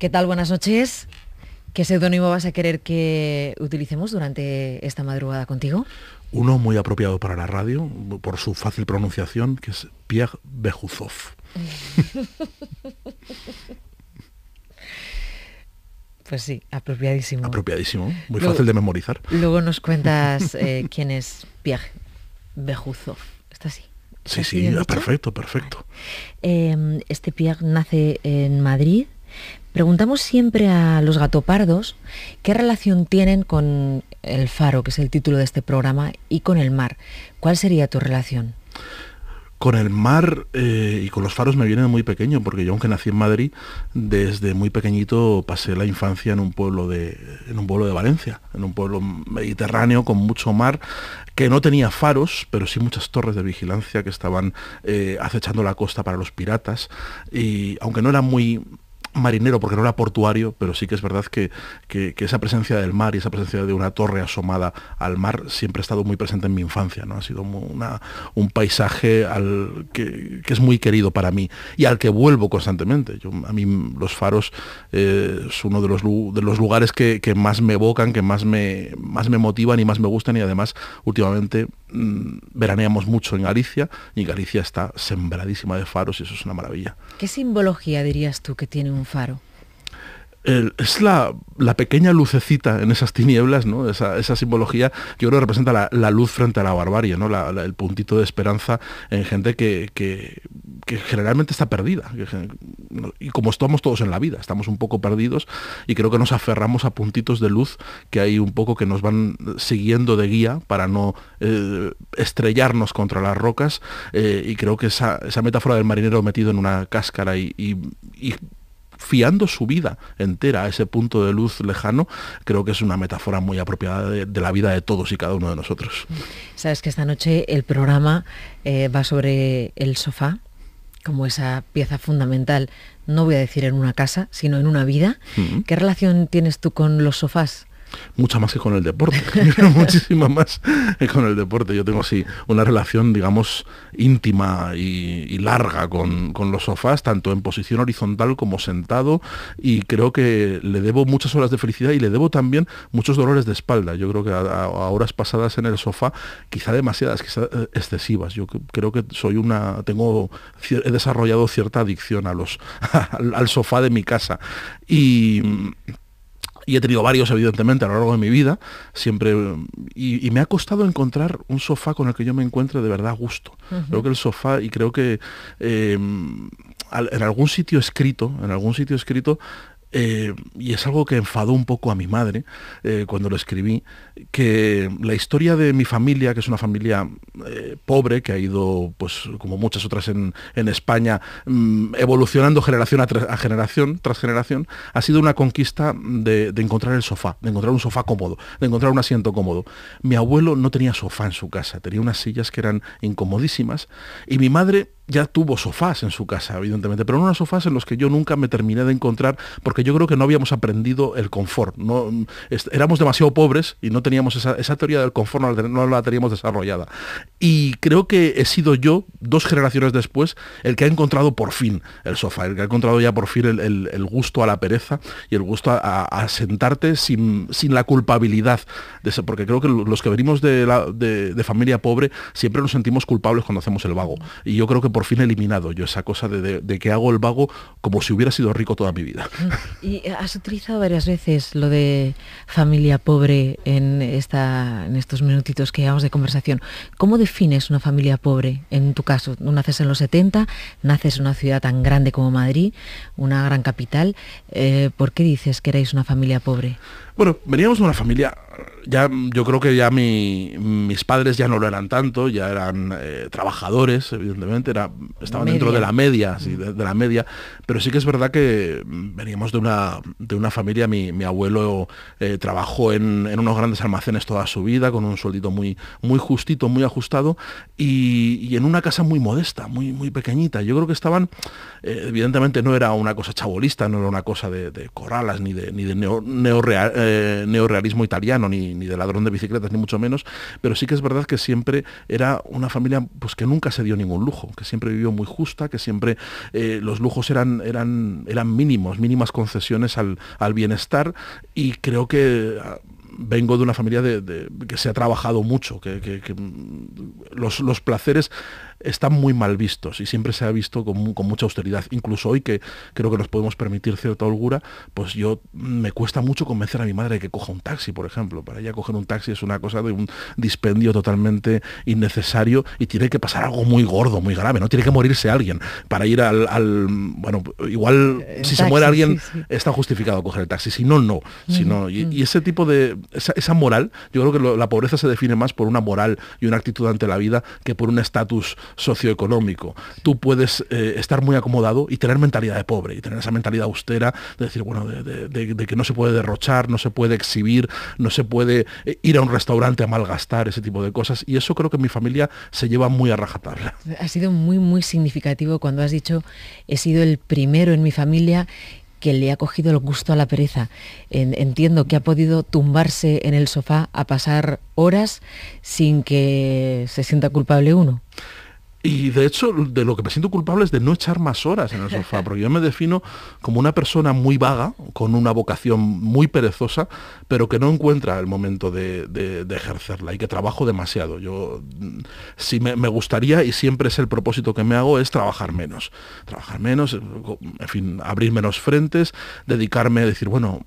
¿Qué tal? Buenas noches. ¿Qué seudónimo vas a querer que utilicemos durante esta madrugada contigo? Uno muy apropiado para la radio, por su fácil pronunciación, que es Pierre Bejuzov. Pues sí, apropiadísimo. Apropiadísimo, muy fácil de memorizar. Luego nos cuentas eh, quién es Pierre Bejuzov. Está así. Sí, sí, ah, perfecto, perfecto. Eh, este Pierre nace en Madrid, Preguntamos siempre a los gatopardos qué relación tienen con el faro, que es el título de este programa, y con el mar. ¿Cuál sería tu relación? con el mar eh, y con los faros me viene muy pequeño, porque yo aunque nací en Madrid, desde muy pequeñito pasé la infancia en un pueblo de, en un de Valencia, en un pueblo mediterráneo con mucho mar, que no tenía faros, pero sí muchas torres de vigilancia que estaban eh, acechando la costa para los piratas. Y aunque no era muy marinero porque no era portuario, pero sí que es verdad que, esa presencia del mar y esa presencia de una torre asomada al mar siempre ha estado muy presente en mi infancia, ¿no? Ha sido una, un paisaje al que, es muy querido para mí y al que vuelvo constantemente. Yo, a mí los faros eh, es uno de los, de los lugares que, más me evocan, que más me, más me motivan y más me gustan y además últimamente mm, veraneamos mucho en Galicia y Galicia está sembradísima de faros y eso es una maravilla. ¿Qué simbología dirías tú que tiene un faro? es la, pequeña lucecita en esas tinieblas, ¿no? esa, esa simbología, yo creo que representa la, luz frente a la barbarie, ¿no? el puntito de esperanza en gente que, que, generalmente está perdida. y como estamos todos en la vida, estamos un poco perdidos y creo que nos aferramos a puntitos de luz que hay un poco que nos van siguiendo de guía para no eh, estrellarnos contra las rocas. Eh, y creo que esa, metáfora del marinero metido en una cáscara y fiando su vida entera a ese punto de luz lejano, creo que es una metáfora muy apropiada de, la vida de todos y cada uno de nosotros. Sabes que esta noche el programa eh, va sobre el sofá como esa pieza fundamental, no voy a decir en una casa, sino en una vida. ¿Qué relación tienes tú con los sofás? mucha más que con el deporte, muchísima más que con el deporte. Yo tengo así una relación, digamos, íntima y, larga con, los sofás, tanto en posición horizontal como sentado, y creo que le debo muchas horas de felicidad y le debo también muchos dolores de espalda. Yo creo que a, horas pasadas en el sofá, quizá demasiadas, quizá eh, excesivas. Yo creo que soy una, tengo, he desarrollado cierta adicción a los, al, al sofá de mi casa. Y y he tenido varios, evidentemente, a lo largo de mi vida, siempre, y, me ha costado encontrar un sofá con el que yo me encuentre de verdad a gusto. Creo que el sofá, y creo que eh, en algún sitio escrito, en algún sitio escrito, eh, y es algo que enfadó un poco a mi madre eh, cuando lo escribí, que la historia de mi familia, que es una familia eh, pobre, que ha ido, pues como muchas otras en, España, mm, evolucionando generación a, generación tras generación, ha sido una conquista de, de, encontrar el sofá, de encontrar un sofá cómodo, de encontrar un asiento cómodo. Mi abuelo no tenía sofá en su casa, tenía unas sillas que eran incomodísimas, y mi madre ya tuvo sofás en su casa, evidentemente, pero no unos sofás en los que yo nunca me terminé de encontrar, porque yo creo que no habíamos aprendido el confort. No, éramos demasiado pobres y no teníamos esa, teoría del confort, no la, teníamos desarrollada. Y creo que he sido yo, dos generaciones después, el que ha encontrado por fin el sofá, el que ha encontrado ya por fin el, gusto a la pereza y el gusto a, sentarte sin, sin, la culpabilidad. De porque creo que los que venimos de, la, de, de familia pobre siempre nos sentimos culpables cuando hacemos el vago. Y yo creo que por fin eliminado yo esa cosa de, que hago el vago como si hubiera sido rico toda mi vida. Y has utilizado varias veces lo de familia pobre en, esta, en estos minutitos que llevamos de conversación. ¿Cómo defines una familia pobre? En tu caso, naces en los 70, naces en una ciudad tan grande como Madrid, una gran capital. Eh, ¿Por qué dices que erais una familia pobre? Bueno, veníamos de una familia, ya yo creo que ya mis padres ya no lo eran tanto, ya eran eh, trabajadores, evidentemente, era, estaban dentro de la media, sí, mm. de, la media, pero sí que es verdad que veníamos de una, de una familia, mi, abuelo eh, trabajó en, unos grandes almacenes toda su vida, con un sueldito muy, muy justito, muy ajustado, y, en una casa muy modesta, muy, muy pequeñita. Yo creo que estaban, eh, evidentemente no era una cosa chabolista, no era una cosa de, corralas ni de, ni de eh, neorealismo italiano, ni, ni, de ladrón de bicicletas, ni mucho menos, pero sí que es verdad que siempre era una familia pues, que nunca se dio ningún lujo, que siempre vivió muy justa, que siempre eh, los lujos eran, eran, eran mínimos, mínimas concesiones al, bienestar y creo que ah, vengo de una familia de, que se ha trabajado mucho, que, mm, los, los placeres están muy mal vistos y siempre se ha visto con, mucha austeridad. Incluso hoy que creo que nos podemos permitir cierta holgura, pues yo mm, me cuesta mucho convencer a mi madre que coja un taxi, por ejemplo. Para ella coger un taxi es una cosa de un dispendio totalmente innecesario y tiene que pasar algo muy gordo, muy grave, ¿no? Tiene que morirse alguien para ir al... bueno, igual si se muere alguien está justificado coger el taxi, si no, no. Si no y, ese tipo de... Esa, moral, yo creo que la pobreza se define más por una moral y una actitud ante la vida que por un estatus socioeconómico. Tú puedes eh, estar muy acomodado y tener mentalidad de pobre y tener esa mentalidad austera de decir, bueno, de, que no se puede derrochar, no se puede exhibir, no se puede eh, ir a un restaurante a malgastar, ese tipo de cosas. Y eso creo que en mi familia se lleva muy a rajatabla. Ha sido muy, muy significativo cuando has dicho, he sido el primero en mi familia que le ha cogido el gusto a la pereza. Entiendo que ha podido tumbarse en el sofá a pasar horas sin que se sienta culpable uno. Y de hecho, de lo que me siento culpable es de no echar más horas en el sofá, porque yo me defino como una persona muy vaga, con una vocación muy perezosa, pero que no encuentra el momento de, ejercerla y que trabajo demasiado. Yo, mm, si me, gustaría, y siempre es el propósito que me hago, es trabajar menos. Trabajar menos, en fin, abrir menos frentes, dedicarme a decir, bueno,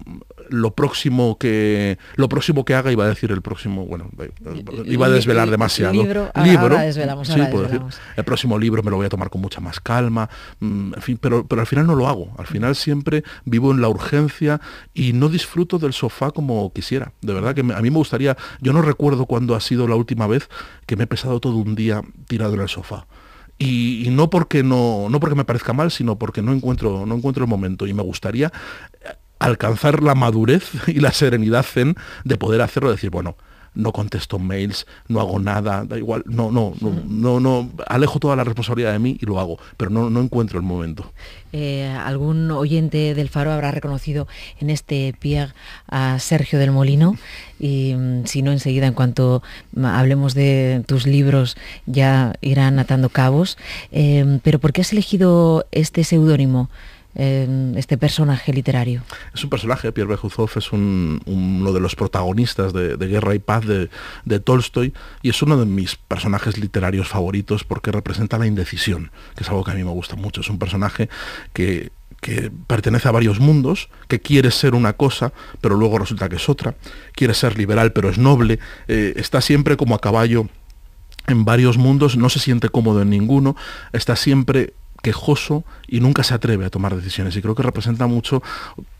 lo próximo que lo próximo que haga iba a decir el próximo bueno iba a desvelar demasiado libro, libro el próximo libro me lo voy a tomar con mucha más calma, mm, pero, pero al final no lo hago, al final siempre vivo en la urgencia y no disfruto del sofá como quisiera, de verdad que a mí me gustaría, yo no recuerdo cuándo ha sido la última vez que me he pesado todo un día tirado en el sofá. Y, no porque no, no porque me parezca mal, sino porque no encuentro, no encuentro el momento. Y me gustaría eh, alcanzar la madurez y la serenidad zen de poder hacerlo, decir, bueno, no contesto mails, no hago nada, da igual, no, no, no, no, no alejo toda la responsabilidad de mí y lo hago, pero no, no encuentro el momento. Eh, algún oyente del Faro habrá reconocido en este Pierre a Sergio del Molino y mm, si no enseguida en cuanto mm, hablemos de tus libros ya irán atando cabos. Eh, pero ¿por qué has elegido este seudónimo? ...en este personaje literario? Es un personaje, Pierre Bejuzov es uno de los protagonistas de, Guerra y Paz de, Tolstoy y es uno de mis personajes literarios favoritos porque representa la indecisión, que es algo que a mí me gusta mucho. Es un personaje que, pertenece a varios mundos, que quiere ser una cosa, pero luego resulta que es otra, quiere ser liberal, pero es noble, eh, está siempre como a caballo en varios mundos, no se siente cómodo en ninguno, está siempre quejoso y nunca se atreve a tomar decisiones. Y creo que representa mucho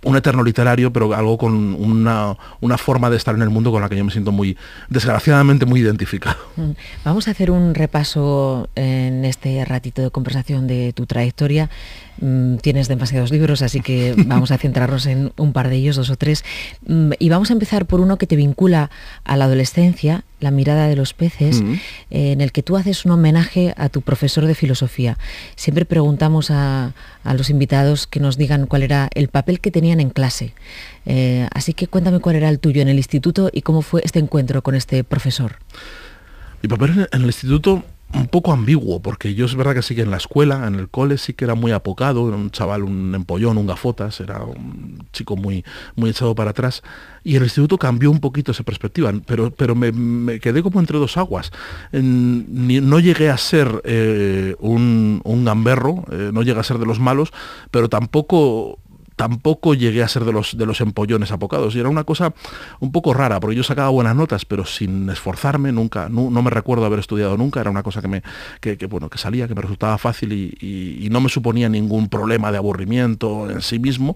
un eterno literario, pero algo con una, forma de estar en el mundo con la que yo me siento muy, desgraciadamente, muy identificado. Mm. Vamos a hacer un repaso en este ratito de conversación de tu trayectoria. Mm, tienes demasiados libros, así que vamos a centrarnos en un par de ellos, dos o tres. Mm, y vamos a empezar por uno que te vincula a la adolescencia, La mirada de los peces, en el que tú haces un homenaje a tu profesor de filosofía. Siempre preguntamos a a, los invitados que nos digan cuál era el papel que tenían en clase. Eh, así que cuéntame cuál era el tuyo en el instituto y cómo fue este encuentro con este profesor. Mi papel en el instituto un poco ambiguo, porque yo es verdad que sí que en la escuela, en el cole, sí que era muy apocado, era un chaval, un empollón, un gafotas, era un chico muy, muy echado para atrás. Y el instituto cambió un poquito esa perspectiva, pero, pero me, quedé como entre dos aguas. No llegué a ser eh, un, un, gamberro, eh, no llegué a ser de los malos, pero tampoco tampoco llegué a ser de los, de los empollones apocados. Y era una cosa un poco rara, porque yo sacaba buenas notas, pero sin esforzarme, nunca, no, me recuerdo haber estudiado nunca, era una cosa que me bueno, que salía, que me resultaba fácil y, no me suponía ningún problema de aburrimiento en sí mismo,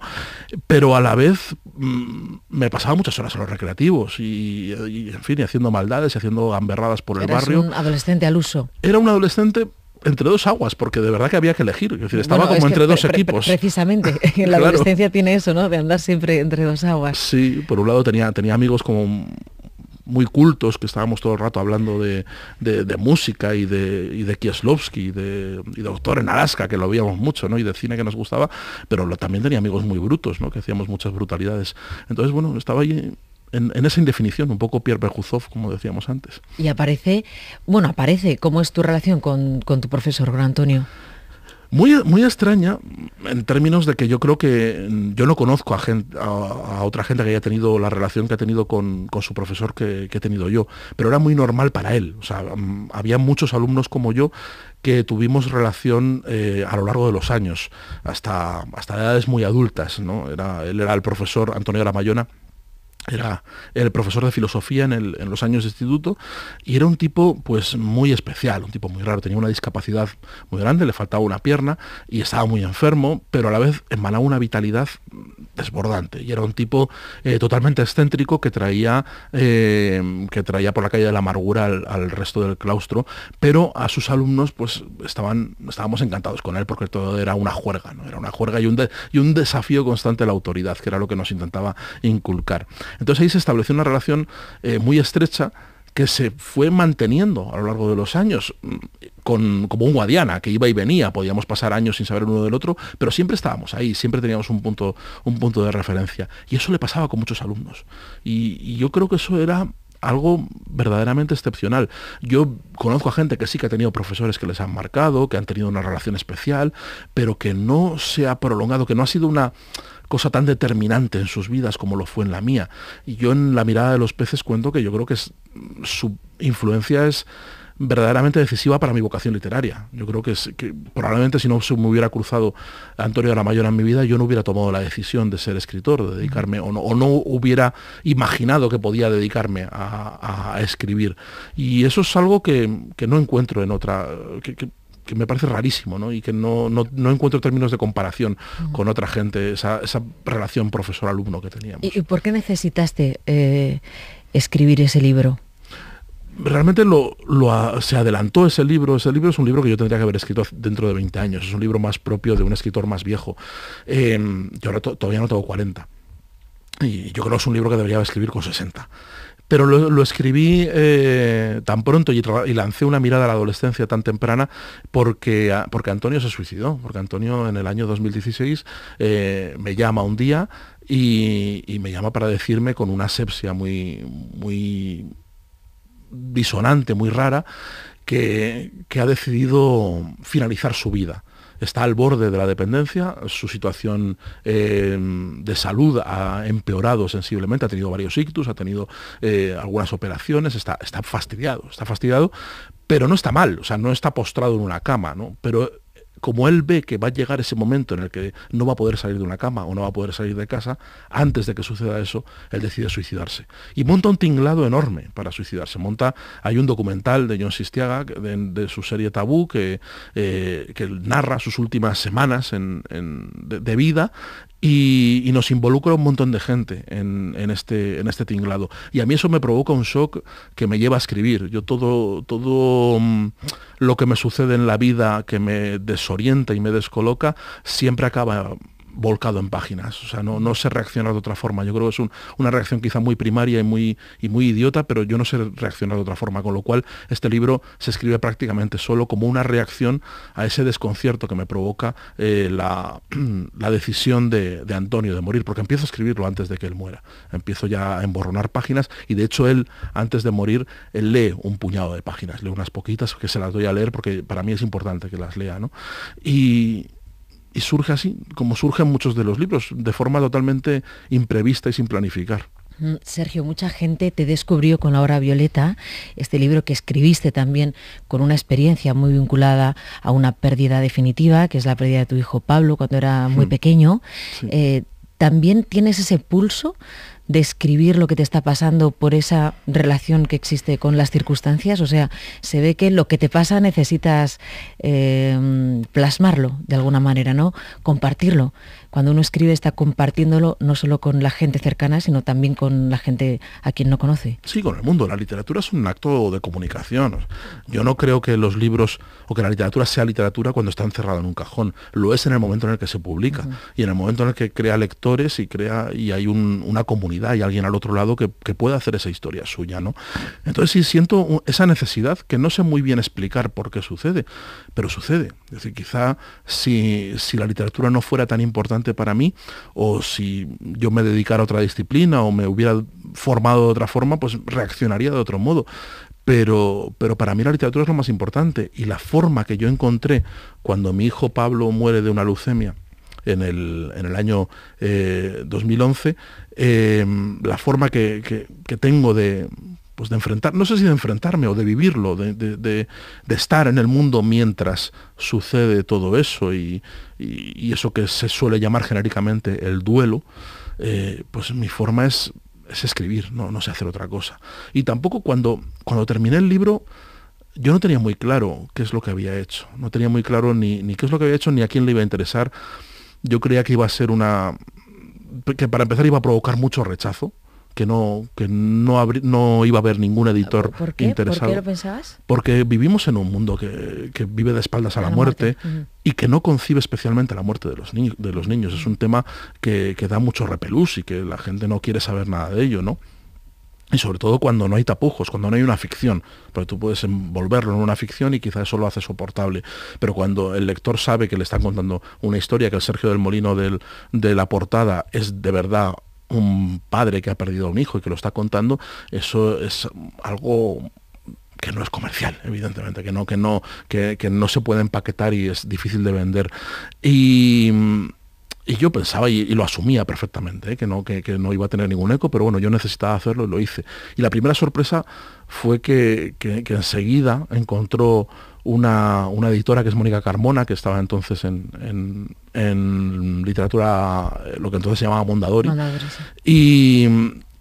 pero a la vez mm, me pasaba muchas horas en los recreativos y, en fin, haciendo maldades y haciendo gamberradas por el barrio. barrio. Un adolescente al uso. Era un adolescente entre dos aguas, porque de verdad que había que elegir. Es decir, estaba como entre dos equipos. precisamente, la adolescencia tiene eso, ¿no? De andar siempre entre dos aguas. Sí, por un lado tenía, tenía amigos como muy cultos que estábamos todo el rato hablando de, música y de, y de Kieslowski y de, Doctor en Alaska, que lo veíamos mucho, ¿no? Y de cine que nos gustaba, pero también tenía amigos muy brutos, ¿no? Que hacíamos muchas brutalidades. Entonces, bueno, estaba ahí en, esa indefinición, un poco Pierre Berjuzov, como decíamos antes. Y aparece, bueno, aparece, ¿cómo es tu relación con, tu profesor, con Antonio? Muy, muy, extraña en términos de que yo creo que mm, yo no conozco a, gente, a, otra gente que haya tenido la relación que ha tenido con, su profesor que, he tenido yo, pero era muy normal para él. O sea, mm, había muchos alumnos como yo que tuvimos relación eh, a lo largo de los años, hasta, hasta edades muy adultas. ¿no? Era, él era el profesor Antonio de la Mayona era el profesor de filosofía en, los años de instituto y era un tipo pues muy especial, un tipo muy raro, tenía una discapacidad muy grande, le faltaba una pierna y estaba muy enfermo, pero a la vez emanaba una vitalidad desbordante y era un tipo eh, totalmente excéntrico que traía, eh, que traía por la calle de la amargura al, resto del claustro, pero a sus alumnos pues estaban, estábamos encantados con él porque todo era una juerga, era una juerga y un, y un desafío constante a la autoridad, que era lo que nos intentaba inculcar. Entonces ahí se estableció una relación eh, muy estrecha que se fue manteniendo a lo largo de los años, mm, como un guadiana, que iba y venía, podíamos pasar años sin saber uno del otro, pero siempre estábamos ahí, siempre teníamos un punto, un punto de referencia. Y eso le pasaba con muchos alumnos. y yo creo que eso era algo verdaderamente excepcional. Yo conozco a gente que sí que ha tenido profesores que les han marcado, que han tenido una relación especial, pero que no se ha prolongado, que no ha sido una cosa tan determinante en sus vidas como lo fue en la mía. Y yo en la mirada de los peces cuento que yo creo que su influencia es verdaderamente decisiva para mi vocación literaria. Yo creo que, probablemente si no se me hubiera cruzado Antonio de la Mayor en mi vida, yo no hubiera tomado la decisión de ser escritor, de dedicarme, o no, hubiera imaginado que podía dedicarme a, escribir. Y eso es algo que, no encuentro en otra, que me parece rarísimo ¿no? y que no, no, no encuentro términos de comparación con otra gente, esa, relación profesor-alumno que teníamos. ¿Y, por qué necesitaste eh, escribir ese libro? realmente se adelantó ese libro. Ese libro es un libro que yo tendría que haber escrito dentro de 20 años. Es un libro más propio de un escritor más viejo. Em, yo ahora todavía no tengo 40. Y yo creo que es un libro que debería escribir con 60 pero lo, escribí eh, tan pronto y, lancé una mirada a la adolescencia tan temprana porque, porque Antonio se suicidó, porque Antonio en el año 2016 eh, me llama un día y, me llama para decirme con una asepsia muy, muy disonante, muy rara, que ha decidido finalizar su vida está al borde de la dependencia, su situación eh, de salud ha empeorado sensiblemente, ha tenido varios ictus, ha tenido eh, algunas operaciones, está, está fastidiado, está fastidiado, pero no está mal, o sea, no está postrado en una cama, ¿no? Pero como él ve que va a llegar ese momento en el que no va a poder salir de una cama o no va a poder salir de casa, antes de que suceda eso, él decide suicidarse. Y monta un tinglado enorme para suicidarse. Monta, hay un documental de John Sistiaga, de, su serie Tabú, que, eh, narra sus últimas semanas de vida y, nos involucra un montón de gente en, este, en este tinglado. Y a mí eso me provoca un shock que me lleva a escribir. Yo todo, todo mm, lo que me sucede en la vida que me desorienta y me descoloca, siempre acaba volcado en páginas. O sea, no, no sé reaccionar de otra forma. Yo creo que es una reacción quizá muy primaria y muy, y muy idiota, pero yo no sé reaccionar de otra forma. Con lo cual, este libro se escribe prácticamente solo como una reacción a ese desconcierto que me provoca eh, la, decisión de, de, Antonio de morir, porque empiezo a escribirlo antes de que él muera. Empiezo ya a emborronar páginas y de hecho él, antes de morir, él lee un puñado de páginas, lee unas poquitas que se las doy a leer porque para mí es importante que las lea. ¿no? Y, y surge así, como surgen muchos de los libros, de forma totalmente imprevista y sin planificar. Mm, Sergio, mucha gente te descubrió con La Hora Violeta, este libro que escribiste también con una experiencia muy vinculada a una pérdida definitiva, que es la pérdida de tu hijo Pablo cuando era muy hmm. pequeño. Eh, también tienes ese pulso describir lo que te está pasando por esa relación que existe con las circunstancias? O sea, se ve que lo que te pasa necesitas em, plasmarlo de alguna manera, ¿no? Compartirlo. Cuando uno escribe está compartiéndolo no solo con la gente cercana, sino también con la gente a quien no conoce. Sí, con el mundo. La literatura es un acto de comunicación. Yo no creo que los libros o que la literatura sea literatura cuando está encerrada en un cajón. Lo es en el momento en el que se publica y en el momento en el que crea lectores y crea y hay una comunidad y alguien al otro lado que, pueda hacer esa historia suya, ¿no? Entonces sí siento esa necesidad que no sé muy bien explicar por qué sucede, pero sucede. Es decir, quizá si, si la literatura no fuera tan importante para mí, o si yo me dedicara a otra disciplina, o me hubiera formado de otra forma, pues reaccionaría de otro modo. Pero, pero, para mí la literatura es lo más importante y la forma que yo encontré cuando mi hijo Pablo muere de una leucemia en el, año 2011 eh, Em, la forma que, tengo de, pues de enfrentar, no sé si de enfrentarme o de vivirlo, de, estar en el mundo mientras sucede todo eso y, eso que se suele llamar genéricamente el duelo, eh, pues mi forma es, es escribir, no, no sé hacer otra cosa. Y tampoco cuando, cuando terminé el libro, yo no tenía muy claro qué es lo que había hecho. No tenía muy claro ni, ni, qué es lo que había hecho ni a quién le iba a interesar. Yo creía que iba a ser una, que para empezar iba a provocar mucho rechazo, que no, no, iba a haber ningún editor interesado. ¿Por qué lo pensabas? Porque vivimos en un mundo que, vive de espaldas a, la, muerte, y que no concibe especialmente la muerte de los, de los niños. Es un tema que, que, da mucho repelús y que la gente no quiere saber nada de ello, ¿no? Y sobre todo cuando no hay tapujos, cuando no hay una ficción, porque tú puedes envolverlo en una ficción y quizás eso lo hace soportable. Pero cuando el lector sabe que le están contando una historia, que el Sergio del Molino del, de la portada es de verdad un padre que ha perdido a un hijo y que lo está contando, eso es algo que no es comercial, evidentemente, que no, que no, que no se puede empaquetar y es difícil de vender. Y y yo pensaba y, lo asumía perfectamente, ¿eh? que, no, no iba a tener ningún eco, pero bueno, yo necesitaba hacerlo y lo hice. Y la primera sorpresa fue que, enseguida encontró una, editora que es Mónica Carmona, que estaba entonces en, literatura, eh, lo que entonces se llamaba Mondadori. Y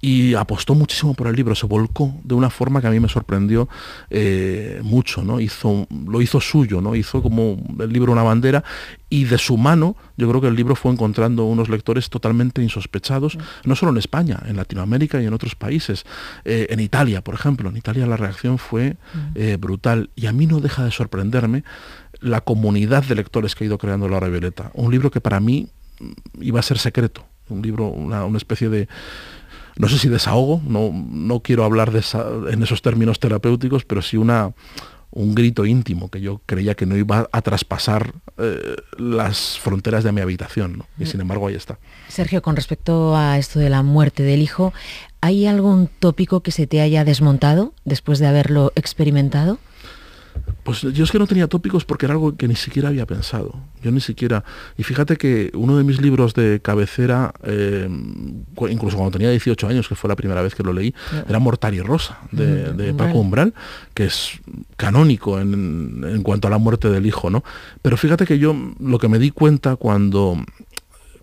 y apostó muchísimo por el libro, se volcó de una forma que a mí me sorprendió eh, mucho, ¿no? Hizo, lo hizo suyo, ¿no? Hizo como el libro una bandera y de su mano yo creo que el libro fue encontrando unos lectores totalmente insospechados, no solo en España, en Latinoamérica y en otros países, eh, en Italia, por ejemplo, en Italia la reacción fue mm. eh, brutal y a mí no deja de sorprenderme la comunidad de lectores que ha ido creando Laura Violeta, un libro que para mí iba a ser secreto, un libro, una especie de no sé si desahogo, no, no quiero hablar en esos términos terapéuticos, pero sí una, un grito íntimo que yo creía que no iba a traspasar eh, las fronteras de mi habitación. Y mm. sin embargo ahí está. Sergio, con respecto a esto de la muerte del hijo, ¿hay algún tópico que se te haya desmontado después de haberlo experimentado? Pues yo es que no tenía tópicos porque era algo que ni siquiera había pensado. Yo ni siquiera. Y fíjate que uno de mis libros de cabecera, eh, incluso cuando tenía 18 años, que fue la primera vez que lo leí, era Mortal y Rosa, de, mm, Paco Umbral, que es canónico en, en cuanto a la muerte del hijo, ¿no? Pero fíjate que yo lo que me di cuenta cuando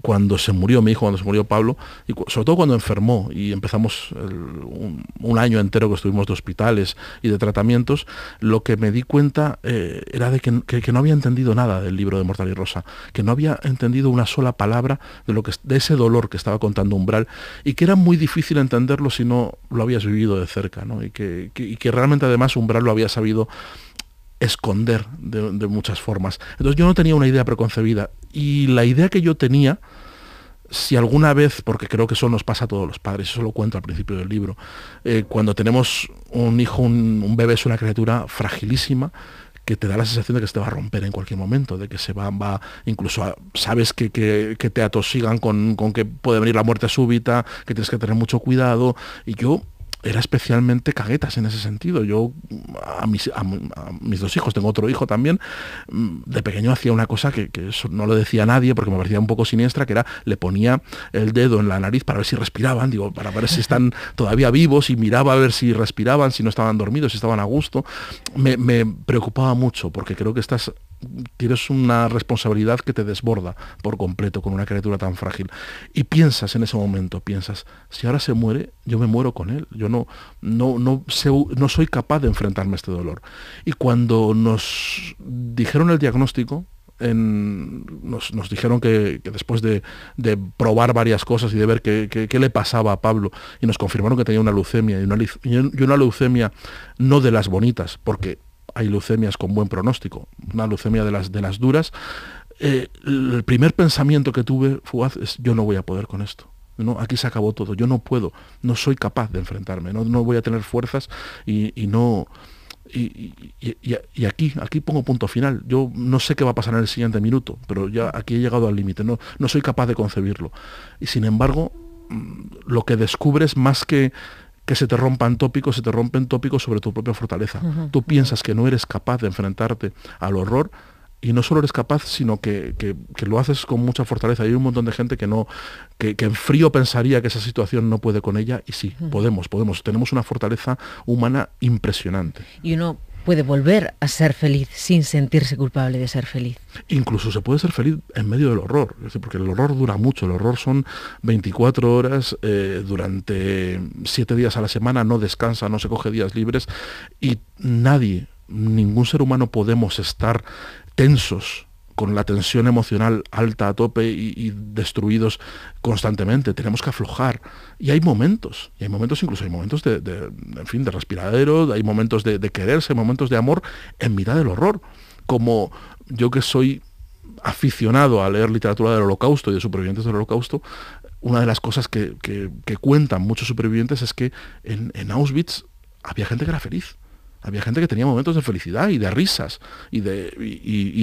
cuando se murió mi hijo, cuando se murió Pablo, y sobre todo cuando enfermó y empezamos un, año entero que estuvimos de hospitales y de tratamientos, lo que me di cuenta eh, era de que, no había entendido nada del libro de Mortal y Rosa, que no había entendido una sola palabra de, lo que, de ese dolor que estaba contando Umbral y que era muy difícil entenderlo si no lo habías vivido de cerca, ¿no? y, y que realmente además Umbral lo había sabido esconder de, muchas formas. Entonces yo no tenía una idea preconcebida y la idea que yo tenía, si alguna vez, porque creo que eso nos pasa a todos los padres, eso lo cuento al principio del libro, eh, cuando tenemos un hijo, un, bebé es una criatura fragilísima que te da la sensación de que se te va a romper en cualquier momento, de que se va, va incluso sabes que, que, que, te atosigan con, con que puede venir la muerte súbita, que tienes que tener mucho cuidado. Y yo era especialmente caguetas en ese sentido. Yo a mis, dos hijos, tengo otro hijo también, mm, de pequeño hacía una cosa que, eso no lo decía nadie porque me parecía un poco siniestra, que era le ponía el dedo en la nariz para ver si respiraban, digo, para ver si están todavía vivos y miraba a ver si respiraban, si no estaban dormidos, si estaban a gusto. Me, me preocupaba mucho porque creo que estas tienes una responsabilidad que te desborda por completo con una criatura tan frágil. Y piensas en ese momento, piensas, si ahora se muere, yo me muero con él. Yo no, no, no, no soy capaz de enfrentarme a este dolor. Y cuando nos dijeron el diagnóstico, en, nos, dijeron que, después de, probar varias cosas y de ver qué, le pasaba a Pablo, y nos confirmaron que tenía una leucemia, y y una leucemia no de las bonitas, porque hay leucemias con buen pronóstico, una leucemia de las, de las duras, eh, el primer pensamiento que tuve fue, es yo no voy a poder con esto. No, aquí se acabó todo, yo no puedo, no soy capaz de enfrentarme, no, voy a tener fuerzas y, no, y, aquí, aquí pongo punto final. Yo no sé qué va a pasar en el siguiente minuto, pero ya aquí he llegado al límite, no, no soy capaz de concebirlo. Y sin embargo, mm, lo que descubres más que que se te rompan tópicos, se te rompen tópicos sobre tu propia fortaleza. Tú piensas que no eres capaz de enfrentarte al horror y no solo eres capaz, sino que, lo haces con mucha fortaleza. Hay un montón de gente que no, que, en frío pensaría que esa situación no puede con ella, y sí, podemos, podemos. Tenemos una fortaleza humana impresionante. Y puede volver a ser feliz sin sentirse culpable de ser feliz. Incluso se puede ser feliz en medio del horror, porque el horror dura mucho, el horror son 24 horas eh, durante 7 días a la semana, no descansa, no se coge días libres y nadie, ningún ser humano podemos estar tensos con la tensión emocional alta a tope y, destruidos constantemente. Tenemos que aflojar. Y hay momentos, y hay momentos incluso, hay momentos de, fin, de respiradero, hay momentos de, quererse, momentos de amor en mitad del horror. Como yo que soy aficionado a leer literatura del holocausto y de supervivientes del holocausto, una de las cosas que, cuentan muchos supervivientes es que en Auschwitz había gente que era feliz había gente que tenía momentos de felicidad y de risas y de,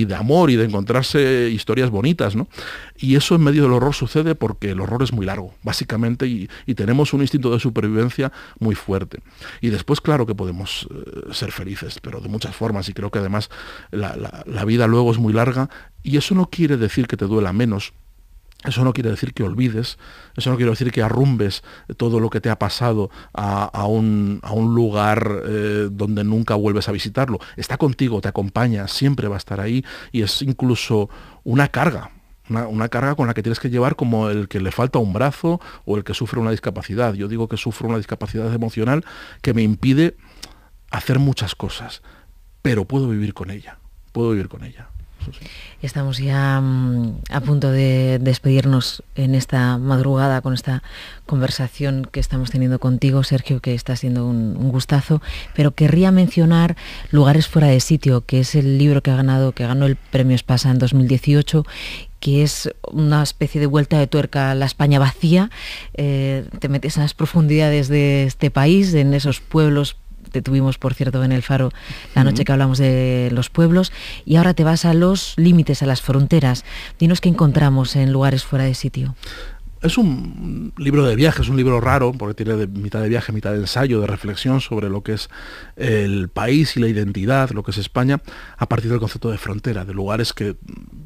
de amor y de encontrarse historias bonitas, ¿no? Y eso en medio del horror sucede porque el horror es muy largo, básicamente, y, tenemos un instinto de supervivencia muy fuerte. Y después, claro que podemos eh, ser felices, pero de muchas formas, y creo que además la vida luego es muy larga, y eso no quiere decir que te duela menos eso no quiere decir que olvides, eso no quiere decir que arrumbes todo lo que te ha pasado a, un, lugar eh, donde nunca vuelves a visitarlo. Está contigo, te acompaña, siempre va a estar ahí y es incluso una carga, una, una, carga con la que tienes que llevar como el que le falta un brazo o el que sufre una discapacidad. Yo digo que sufro una discapacidad emocional que me impide hacer muchas cosas, pero puedo vivir con ella, puedo vivir con ella. Estamos ya mm, a punto de despedirnos en esta madrugada con esta conversación que estamos teniendo contigo, Sergio, que está siendo un, gustazo, pero querría mencionar Lugares fuera de sitio, que es el libro que ha ganado, que ganó el premio Espasa en 2018 que es una especie de vuelta de tuerca a la España vacía. Eh, te metes en las profundidades de este país, en esos pueblos te tuvimos, por cierto, en el Faro la noche que hablamos de los pueblos, y ahora te vas a los límites, a las fronteras. Dinos qué encontramos en lugares fuera de sitio. Es un libro de viaje, es un libro raro, porque tiene mitad de viaje, mitad de ensayo, de reflexión sobre lo que es el país y la identidad, lo que es España, a partir del concepto de frontera, de lugares que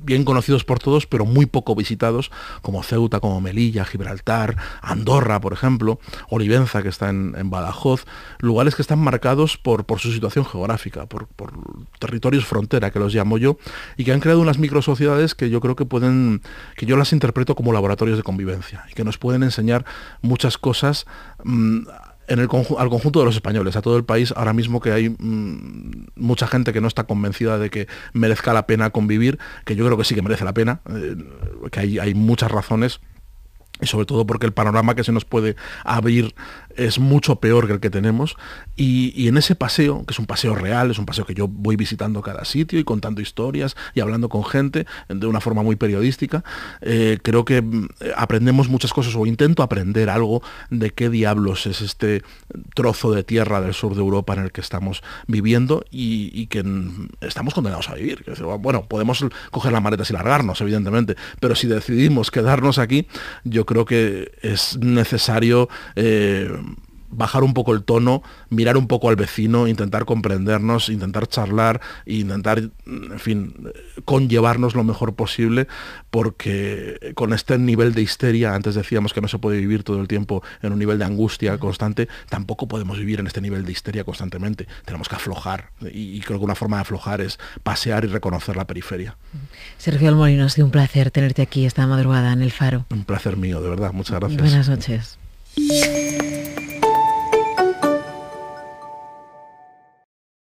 bien conocidos por todos, pero muy poco visitados, como Ceuta, como Melilla, Gibraltar, Andorra, por ejemplo, Olivenza, que está en, Badajoz, lugares que están marcados por, su situación geográfica, por, por, territorios frontera, que los llamo yo, y que han creado unas microsociedades que yo creo que pueden, que yo las interpreto como laboratorios de convivencia y que nos pueden enseñar muchas cosas mm, en el al conjunto de los españoles, a todo el país, ahora mismo que hay mm, mucha gente que no está convencida de que merezca la pena convivir, que yo creo que sí que merece la pena, eh, que hay, hay muchas razones y sobre todo porque el panorama que se nos puede abrir es mucho peor que el que tenemos. Y, en ese paseo, que es un paseo real, es un paseo que yo voy visitando cada sitio y contando historias y hablando con gente de una forma muy periodística, eh, creo que mm, aprendemos muchas cosas o intento aprender algo de qué diablos es este trozo de tierra del sur de Europa en el que estamos viviendo y, que mm, estamos condenados a vivir. Bueno, podemos coger las maletas y largarnos, evidentemente, pero si decidimos quedarnos aquí, yo creo que es necesario... Eh, bajar un poco el tono, mirar un poco al vecino, intentar comprendernos, intentar charlar, intentar, en fin, conllevarnos lo mejor posible, porque con este nivel de histeria, antes decíamos que no se puede vivir todo el tiempo en un nivel de angustia constante, tampoco podemos vivir en este nivel de histeria constantemente. Tenemos que aflojar, y, creo que una forma de aflojar es pasear y reconocer la periferia. Sergio Almolino, ha sido un placer tenerte aquí esta madrugada en el Faro. Un placer mío, de verdad, muchas gracias. Buenas noches.